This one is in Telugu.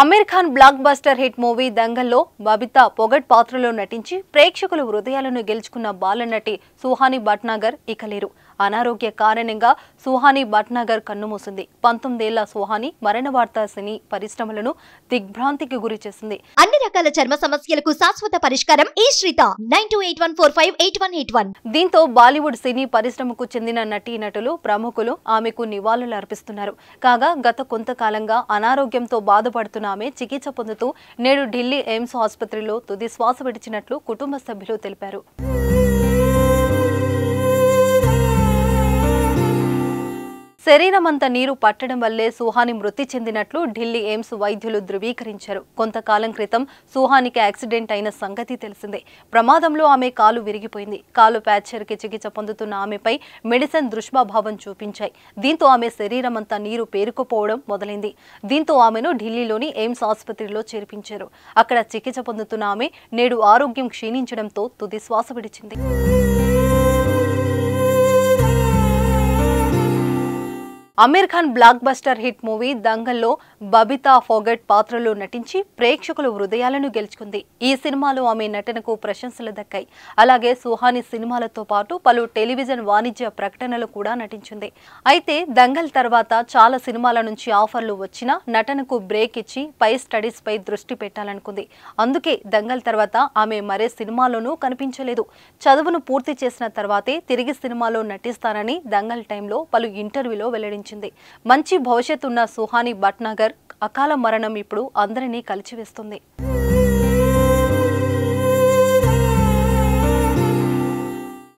Aamir Khan blockbuster hit movie దంగల్లో బబితా పొగట్ పాత్రలో నటించి ప్రేక్షకుల హృదయాలను గెలుచుకున్న బాలనటి సుహాని భట్నాగర్ ఇక లేరు అనారోగ్య కారణంగా సుహాని భట్నాగర్ కన్నుమూసింది పంతొమ్మిదేళ్ల సుహాని మరణ వార్త సినీ పరిశ్రమలను దిగ్భ్రాంతికి గురి చేసింది అన్ని రకాల చర్మ సమస్యలకు శాశ్వత పరిష్కారం ఈ nine eight one four five eight one eight one దీంతో బాలీవుడ్ సినీ పరిశ్రమకు చెందిన నటీ నటులు ప్రముఖులు ఆమెకు నివాళులు అర్పిస్తున్నారు కాగా గత కొంతకాలంగా అనారోగ్యంతో బాధపడుతున్న చెందుతున్న ఆమె చికిత్స పొందుతూ నేడు ఢిల్లీ ఎయిమ్స్ ఆసుపత్రిలో తుది శ్వాస విడిచినట్లు కుటుంబ సభ్యులు తెలిపారు శరీరమంతా నీరు పట్టడం వల్లే సుహాని మృతి చెందినట్లు ఢిల్లీ ఎయిమ్స్ వైద్యులు ధృవీకరించారు కొంతకాలం క్రితం సుహానికి యాక్సిడెంట్ అయిన సంగతి తెలిసిందే ప్రమాదంలో ఆమె కాలు విరిగిపోయింది కాలు ప్యాచర్కి చికిత్స పొందుతున్న ఆమెపై మెడిసిన్ దుష్ప్రభావం చూపించాయి దీంతో ఆమె శరీరమంతా నీరు పేరుకుపోవడం మొదలైంది దీంతో ఆమెను ఢిల్లీలోని ఎయిమ్స్ ఆసుపత్రిలో చేర్పించారు అక్కడ చికిత్స పొందుతున్న ఆమె నేడు ఆరోగ్యం క్షీణించడంతో తుది శ్వాస విడిచింది Aamir Khan blockbuster hit movie దంగల్లో బబితా ఫోగట్ పాత్రలో నటించి ప్రేక్షకుల హృదయాలను గెలుచుకుంది ఈ సినిమాలో ఆమె నటనకు ప్రశంసలు దక్కాయి అలాగే సుహాని సినిమాలతో పాటు పలు టెలివిజన్ వాణిజ్య ప్రకటనలు కూడా నటించింది అయితే దంగల్ తర్వాత చాలా సినిమాల నుంచి ఆఫర్లు వచ్చినా నటనకు బ్రేక్ ఇచ్చి పై స్టడీస్ పై దృష్టి పెట్టాలనుకుంది అందుకే దంగల్ తర్వాత ఆమె మరే సినిమాలోనూ కనిపించలేదు చదువును పూర్తి చేసిన తర్వాతే తిరిగి సినిమాలో నటిస్తానని దంగల్ టైంలో పలు ఇంటర్వ్యూలో వెల్లడించారు ప్రకటించింది మంచి భవిష్యత్తున్న ఉన్న సుహాని భట్నగర్ అకాల మరణం ఇప్పుడు అందరినీ కలిచివేస్తుంది